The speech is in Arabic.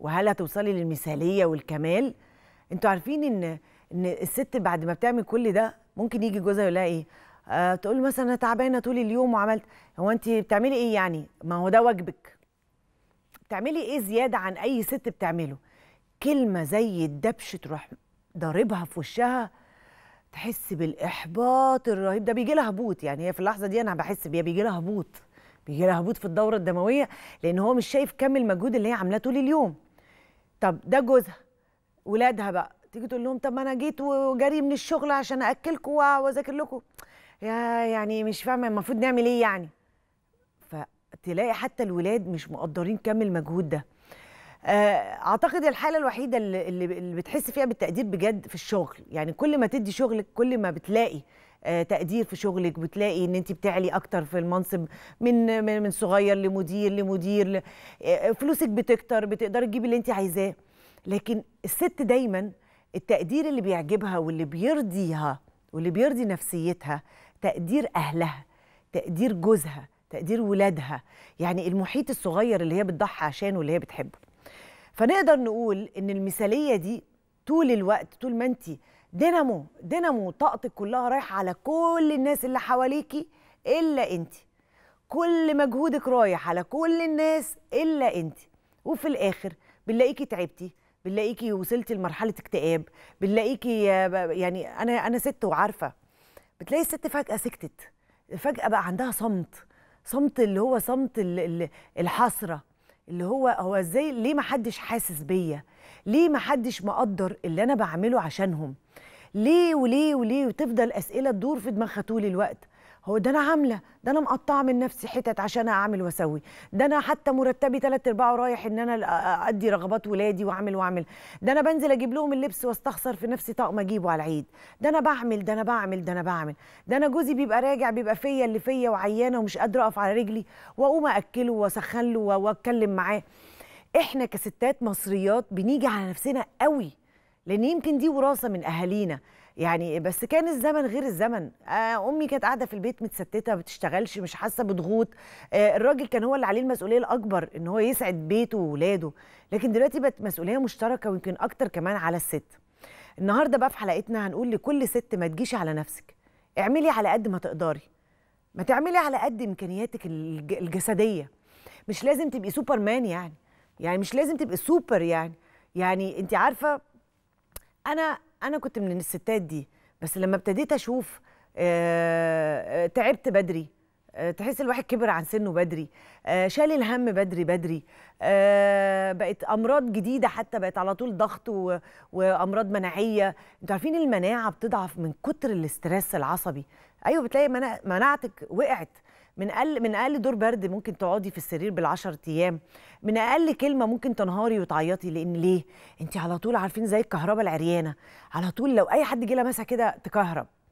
وهل هتوصلي للمثاليه والكمال انتوا عارفين ان ان الست بعد ما بتعمل كل ده ممكن يجي جوزها يقول لها ايه آه تقول مثلا انا تعبانه طول اليوم وعملت هو انت بتعملي ايه يعني ما هو ده واجبك بتعملي ايه زياده عن اي ست بتعمله كلمه زي الدبش تروح ضاربها في وشها تحس بالاحباط الرهيب ده بيجي لها هبوط يعني هي في اللحظه دي انا بحس بيها بيجي لها هبوط بيجي لها هبوط في الدوره الدمويه لان هو مش شايف كم المجهود اللي هي عاملاه طول اليوم طب ده جوزها ولادها بقى تيجي تقول لهم طب ما انا جيت وجري من الشغل عشان اكلكم واذاكر لكم يا يعني مش فاهمه المفروض نعمل ايه يعني فتلاقي حتى الولاد مش مقدرين كم المجهود ده آه، اعتقد الحاله الوحيده اللي, اللي بتحس فيها بالتقدير بجد في الشغل يعني كل ما تدي شغلك كل ما بتلاقي آه، تقدير في شغلك بتلاقي ان انت بتعلي اكتر في المنصب من من صغير لمدير لمدير آه، فلوسك بتكتر بتقدري تجيب اللي انت عايزاه لكن الست دايما التقدير اللي بيعجبها واللي بيرضيها واللي بيرضي نفسيتها تقدير أهلها تقدير جوزها تقدير ولادها يعني المحيط الصغير اللي هي بتضحي عشانه اللي هي بتحبه فنقدر نقول ان المثاليه دي طول الوقت طول ما انت دينامو دينامو طاقتك كلها رايحه على كل الناس اللي حواليكي الا انت كل مجهودك رايح على كل الناس الا انت وفي الاخر بنلاقيكي تعبتي بنلاقيكي وصلتي لمرحله اكتئاب بنلاقيكي يعني انا انا ست وعارفه بتلاقي الست فجاه سكتت فجاه بقى عندها صمت صمت اللي هو صمت الحسره اللي هو هو ازاي ليه ما حدش حاسس بيا ليه ما حدش مقدر اللي انا بعمله عشانهم ليه وليه وليه وتفضل اسئله تدور في دماغها طول الوقت هو ده انا عامله ده انا مقطعه من نفسي حتت عشان اعمل واسوي ده انا حتى مرتبي ثلاث ارباعه رايح ان انا ادي رغبات ولادي واعمل واعمل ده انا بنزل اجيب لهم اللبس واستخسر في نفسي طقم اجيبه على العيد ده انا بعمل ده انا بعمل ده انا بعمل ده انا جوزي بيبقى راجع بيبقى فيا اللي فيا وعيانه ومش قادره اقف على رجلي واقوم اكله واسخن له واتكلم معاه احنا كستات مصريات بنيجي على نفسنا قوي لان يمكن دي وراثه من اهالينا يعني بس كان الزمن غير الزمن آه امي كانت قاعده في البيت متستته ما بتشتغلش مش حاسه بضغوط آه الراجل كان هو اللي عليه المسؤوليه الاكبر ان هو يسعد بيته وولاده لكن دلوقتي بقت مسؤوليه مشتركه ويمكن اكتر كمان على الست النهارده بقى في حلقتنا هنقول لكل ست ما تجيش على نفسك اعملي على قد ما تقدري ما تعملي على قد امكانياتك الجسديه مش لازم تبقي سوبر مان يعني يعني مش لازم تبقي سوبر يعني يعني انت عارفه انا انا كنت من الستات دي بس لما ابتديت اشوف آه، آه، تعبت بدري آه، تحس الواحد كبر عن سنه بدري آه، شال الهم بدري بدري آه، بقت امراض جديده حتى بقت على طول ضغط وامراض مناعيه انتوا عارفين المناعه بتضعف من كتر الاسترس العصبي ايوه بتلاقي مناعتك وقعت من اقل من اقل دور برد ممكن تقعدي في السرير بالعشر ايام من اقل كلمه ممكن تنهاري وتعيطي لان ليه انت على طول عارفين زي الكهرباء العريانه على طول لو اي حد جه لمسها كده تكهرب